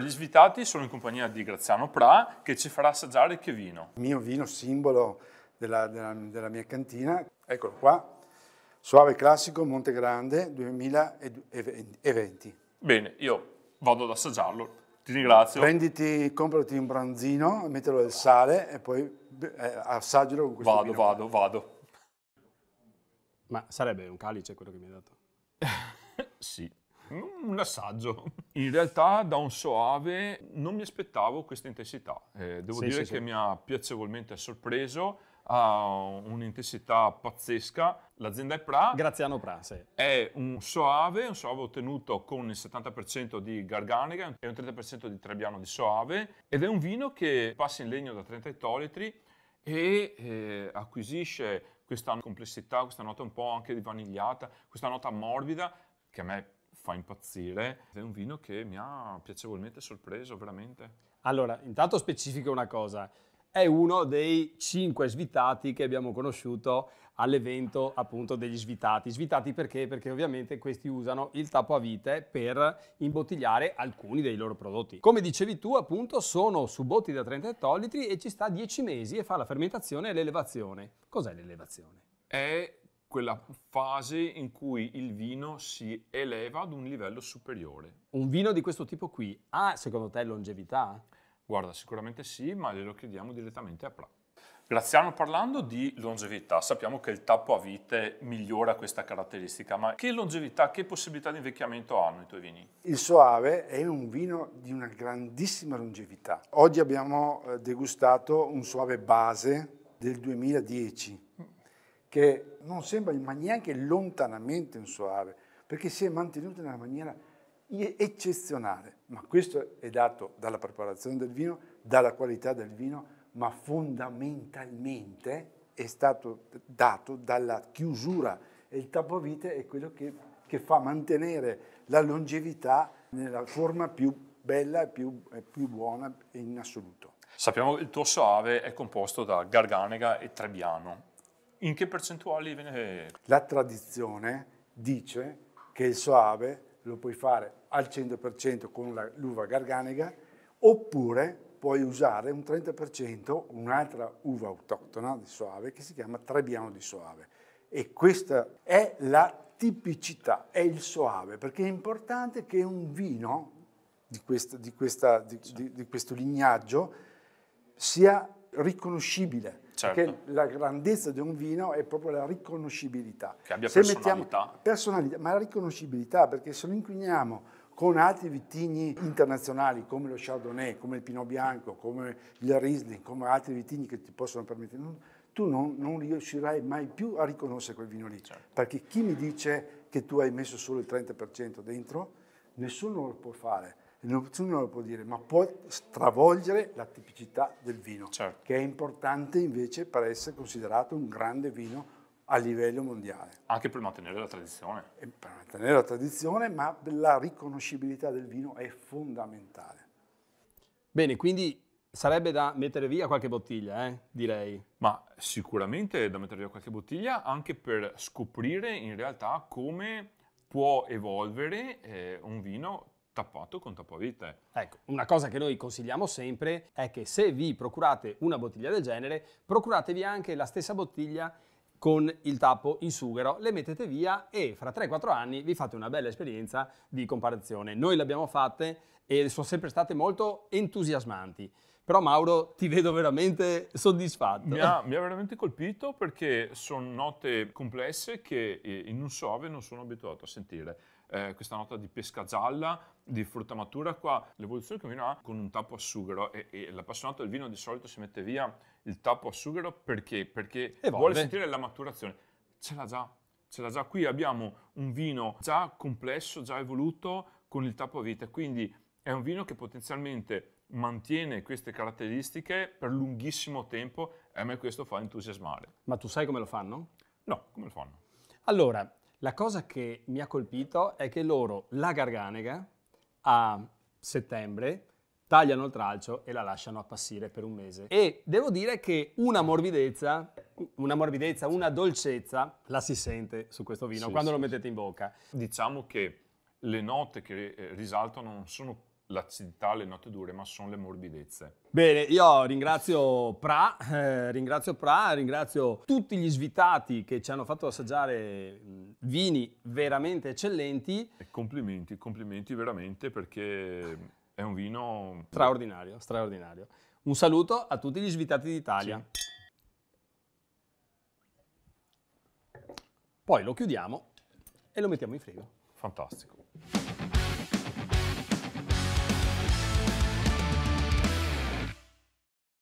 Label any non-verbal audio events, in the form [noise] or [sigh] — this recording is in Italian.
Per gli svitati sono in compagnia di Graziano Pra che ci farà assaggiare che vino. Il mio vino simbolo della, della, della mia cantina, eccolo qua, Suave Classico Monte Grande 2020. Bene, io vado ad assaggiarlo, ti ringrazio. Prenditi, comprati un branzino, metterlo nel sale e poi eh, assaggilo con questo Vado, vado, qua. vado. Ma sarebbe un calice quello che mi hai dato? [laughs] sì. Mm, un assaggio. [laughs] In realtà da un soave non mi aspettavo questa intensità. Eh, devo sì, dire sì, che sì. mi ha piacevolmente sorpreso, ha un'intensità pazzesca. L'azienda è Pra. Graziano Pra, sì. È un soave, un soave ottenuto con il 70% di Garganega e un 30% di Trebbiano di soave ed è un vino che passa in legno da 30 ettolitri e eh, acquisisce questa complessità, questa nota un po' anche di vanigliata, questa nota morbida che a me fa impazzire. È un vino che mi ha piacevolmente sorpreso, veramente. Allora, intanto specifico una cosa. È uno dei cinque svitati che abbiamo conosciuto all'evento appunto degli svitati. Svitati perché? Perché ovviamente questi usano il tappo a vite per imbottigliare alcuni dei loro prodotti. Come dicevi tu appunto sono su botti da 30 ettolitri e ci sta 10 mesi e fa la fermentazione e l'elevazione. Cos'è l'elevazione? È quella fase in cui il vino si eleva ad un livello superiore. Un vino di questo tipo qui ha, secondo te, longevità? Guarda, sicuramente sì, ma glielo chiediamo direttamente a Pra. Graziano, parlando di longevità, sappiamo che il tappo a vite migliora questa caratteristica, ma che longevità, che possibilità di invecchiamento hanno i tuoi vini? Il Soave è un vino di una grandissima longevità. Oggi abbiamo eh, degustato un Soave base del 2010 che non sembra neanche lontanamente un soave, perché si è mantenuto in una maniera eccezionale. Ma questo è dato dalla preparazione del vino, dalla qualità del vino, ma fondamentalmente è stato dato dalla chiusura e il tappovite è quello che, che fa mantenere la longevità nella forma più bella e più, più buona in assoluto. Sappiamo che il tuo soave è composto da Garganega e Trebbiano in che percentuali viene... La tradizione dice che il soave lo puoi fare al 100% con l'uva garganega oppure puoi usare un 30% un'altra uva autoctona di soave che si chiama Trebbiano di soave. E questa è la tipicità, è il soave, perché è importante che un vino di, questa, di, questa, di, di questo lignaggio sia riconoscibile. Certo. Perché la grandezza di un vino è proprio la riconoscibilità. Che abbia Se personalità. personalità, ma la riconoscibilità, perché se lo inquiniamo con altri vitigni internazionali come lo Chardonnay, come il Pinot Bianco, come il Riesling, come altri vitigni che ti possono permettere, non, tu non, non, riuscirai mai più a riconoscere quel vino lì. Certo. Perché chi mi dice che tu hai messo solo il 30% dentro, nessuno lo può fare Nessuno lo può dire, ma può stravolgere la tipicità del vino, certo. che è importante invece per essere considerato un grande vino a livello mondiale. Anche per mantenere la tradizione. E per mantenere la tradizione, ma la riconoscibilità del vino è fondamentale. Bene, quindi sarebbe da mettere via qualche bottiglia, eh? direi. Ma sicuramente da mettere via qualche bottiglia anche per scoprire in realtà come può evolvere eh, un vino tappato con tappovite. Ecco, una cosa che noi consigliamo sempre è che se vi procurate una bottiglia del genere, procuratevi anche la stessa bottiglia con il tappo in sughero, le mettete via e fra 3-4 anni vi fate una bella esperienza di comparazione. Noi le abbiamo fatte e sono sempre state molto entusiasmanti. Però Mauro ti vedo veramente soddisfatto. Mi ha, mi ha veramente colpito perché sono note complesse che eh, in un sove non sono abituato a sentire. Eh, questa nota di pesca gialla, di frutta matura qua, l'evoluzione che mi ha con un tappo a sughero e, e l'appassionato del vino di solito si mette via il tappo a sughero perché? Perché vuole sentire la maturazione. Ce l'ha già, ce l'ha già. Qui abbiamo un vino già complesso, già evoluto con il tappo a vite, quindi è un vino che potenzialmente mantiene queste caratteristiche per lunghissimo tempo e a me questo fa entusiasmare. Ma tu sai come lo fanno? No, come lo fanno? Allora, la cosa che mi ha colpito è che loro la garganega a settembre tagliano il tralcio e la lasciano appassire per un mese. E devo dire che una morbidezza, una, morbidezza, una dolcezza la si sente su questo vino sì, quando sì, lo mettete in bocca. Diciamo che le note che eh, risaltano non sono l'acidità, le note dure, ma sono le morbidezze. Bene, io ringrazio Pra, eh, ringrazio Pra, ringrazio tutti gli svitati che ci hanno fatto assaggiare mm, vini veramente eccellenti. E complimenti, complimenti veramente perché è un vino... Straordinario, straordinario. Un saluto a tutti gli svitati d'Italia. Sì. Poi lo chiudiamo e lo mettiamo in frigo. Fantastico.